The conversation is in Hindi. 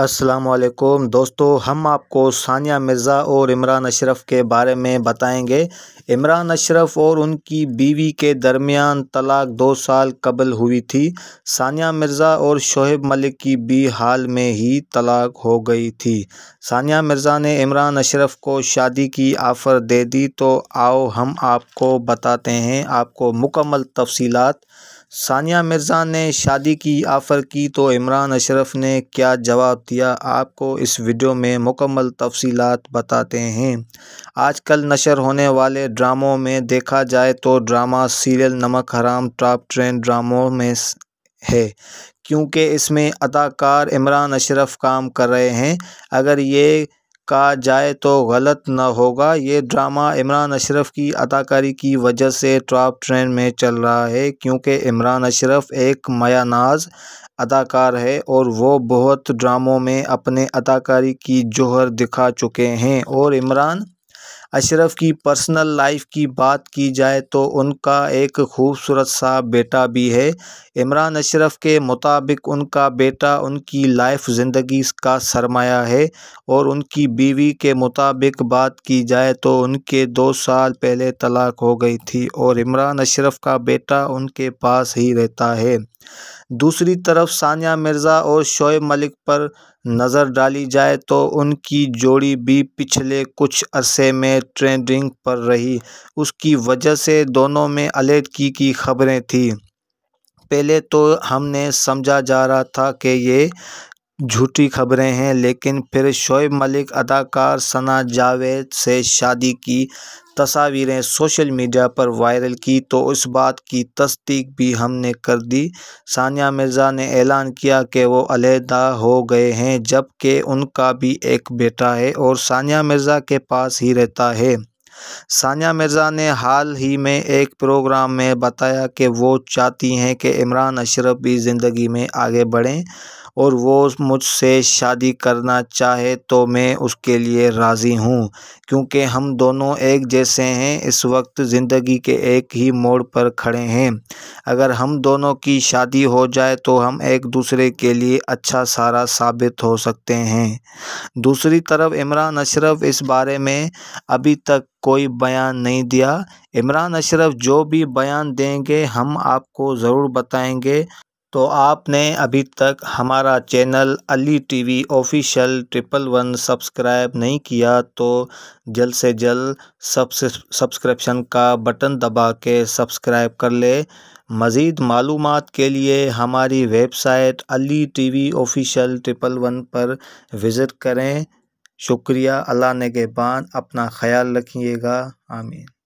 असलकुम दोस्तों हम आपको सानिया मिर्ज़ा और इमरान अशरफ के बारे में बताएंगे इमरान अशरफ और उनकी बीवी के दरमियान तलाक दो साल कबल हुई थी सानिया मिर्ज़ा और शोहेब मलिक की भी हाल में ही तलाक हो गई थी सानिया मिर्ज़ा ने इमरान अशरफ को शादी की आफ़र दे दी तो आओ हम आपको बताते हैं आपको मुकम्मल तफसीलात सानिया मिर्ज़ा ने शादी की आफ़र की तो इमरान अशरफ ने क्या जवाब दिया आपको इस वीडियो में मुकम्मल तफसी बताते हैं आजकल नशर होने वाले ड्रामों में देखा जाए तो ड्रामा सीरियल नमक हराम टॉप ट्रेंड ड्रामों में है क्योंकि इसमें अदाकार इमरान अशरफ काम कर रहे हैं अगर ये कहा जाए तो गलत न होगा ये ड्रामा इमरान अशरफ की अदाकारी की वजह से टॉप ट्रेंड में चल रहा है क्योंकि इमरान अशरफ एक मयानाज अदाकार है और वो बहुत ड्रामों में अपने अदाकारी की जोहर दिखा चुके हैं और इमरान अशरफ की पर्सनल लाइफ की बात की जाए तो उनका एक खूबसूरत सा बेटा भी है इमरान अशरफ के मुताबिक उनका बेटा उनकी लाइफ ज़िंदगी का सरमाया है और उनकी बीवी के मुताबिक बात की जाए तो उनके दो साल पहले तलाक हो गई थी और इमरान अशरफ का बेटा उनके पास ही रहता है दूसरी तरफ सानिया मिर्ज़ा और शोएब मलिक पर नज़र डाली जाए तो उनकी जोड़ी भी पिछले कुछ अरसे में ट्रेंडिंग पर रही उसकी वजह से दोनों में अलीहदगी की खबरें थी पहले तो हमने समझा जा रहा था कि ये झूठी खबरें हैं लेकिन फिर शोएब मलिक अदाकार सना जावेद से शादी की तस्वीरें सोशल मीडिया पर वायरल की तो उस बात की तस्दीक भी हमने कर दी सानिया मिर्ज़ा ने ऐलान किया कि वो अलहदा हो गए हैं जबकि उनका भी एक बेटा है और सानिया मिर्ज़ा के पास ही रहता है सानिया मिर्ज़ा ने हाल ही में एक प्रोग्राम में बताया कि वो चाहती हैं कि इमरान अशरफ भी ज़िंदगी में आगे बढ़ें और वो मुझसे शादी करना चाहे तो मैं उसके लिए राज़ी हूँ क्योंकि हम दोनों एक जैसे हैं इस वक्त ज़िंदगी के एक ही मोड़ पर खड़े हैं अगर हम दोनों की शादी हो जाए तो हम एक दूसरे के लिए अच्छा सारा साबित हो सकते हैं दूसरी तरफ इमरान अशरफ इस बारे में अभी तक कोई बयान नहीं दिया इमरान अशरफ जो भी बयान देंगे हम आपको ज़रूर बताएंगे तो आपने अभी तक हमारा channel Ali TV official triple one subscribe नहीं किया तो जल्द से जल्द सब्सक्रिप्शन का बटन दबा के सब्सक्राइब कर ले मज़ीद मालूम के लिए हमारी website Ali T V official triple one पर विज़िट करें शुक्रिया अल्लाह ने के पान अपना ख्याल रखिएगा आमीन